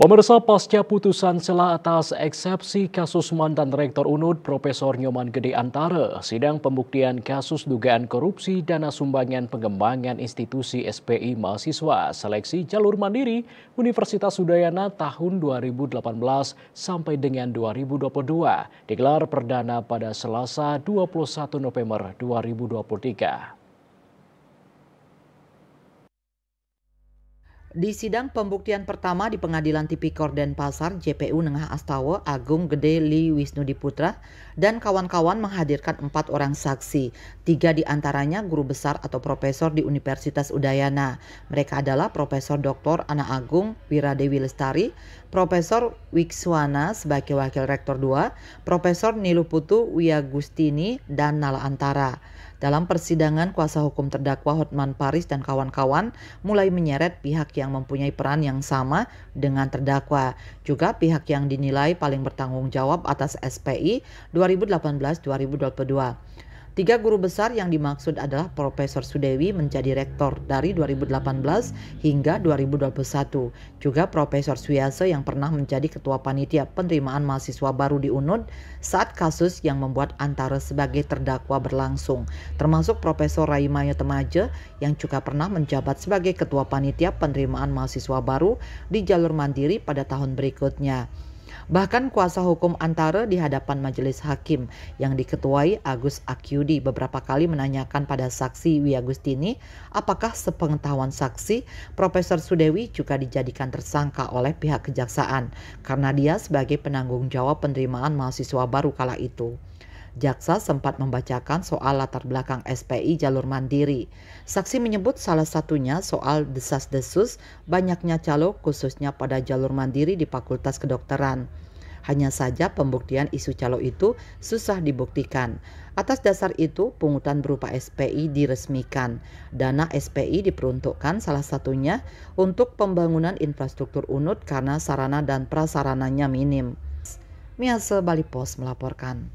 Pemirsa pasca putusan sela atas eksepsi kasus mantan Rektor UNUD Profesor Nyoman Gede Antara, sidang pembuktian kasus dugaan korupsi dana sumbangan pengembangan institusi SPI mahasiswa seleksi jalur mandiri Universitas Udayana tahun 2018 sampai dengan 2022 digelar perdana pada Selasa 21 November 2023. Di sidang pembuktian pertama di Pengadilan Tipikor Denpasar, JPU Nengah Astawa, Agung Gede Li Wisnu Diputra dan kawan-kawan menghadirkan empat orang saksi. Tiga di antaranya guru besar atau profesor di Universitas Udayana. Mereka adalah Profesor Dr. Ana Agung Wiradewi Lestari, Profesor Wikswana sebagai Wakil Rektor dua, Profesor Niluputu Wiagustini, dan Nala Antara. Dalam persidangan, kuasa hukum terdakwa Hotman Paris dan kawan-kawan mulai menyeret pihak yang mempunyai peran yang sama dengan terdakwa. Juga pihak yang dinilai paling bertanggung jawab atas SPI 2018-2022. Tiga guru besar yang dimaksud adalah Profesor Sudewi menjadi rektor dari 2018 hingga 2021. Juga Profesor Suyase yang pernah menjadi ketua panitia penerimaan mahasiswa baru di UNUD saat kasus yang membuat Antara sebagai terdakwa berlangsung. Termasuk Profesor Raimayo Temaje yang juga pernah menjabat sebagai ketua panitia penerimaan mahasiswa baru di jalur mandiri pada tahun berikutnya. Bahkan kuasa hukum Antara di hadapan majelis hakim yang diketuai Agus Akyudi beberapa kali menanyakan pada saksi Wiagustini apakah sepengetahuan saksi Profesor Sudewi juga dijadikan tersangka oleh pihak kejaksaan karena dia sebagai penanggung jawab penerimaan mahasiswa baru kala itu. Jaksa sempat membacakan soal latar belakang SPI jalur mandiri. Saksi menyebut salah satunya soal desas-desus banyaknya calo khususnya pada jalur mandiri di Fakultas Kedokteran. Hanya saja pembuktian isu calo itu susah dibuktikan. Atas dasar itu, pungutan berupa SPI diresmikan. Dana SPI diperuntukkan salah satunya untuk pembangunan infrastruktur UNUT karena sarana dan prasarananya minim. Miase Bali melaporkan.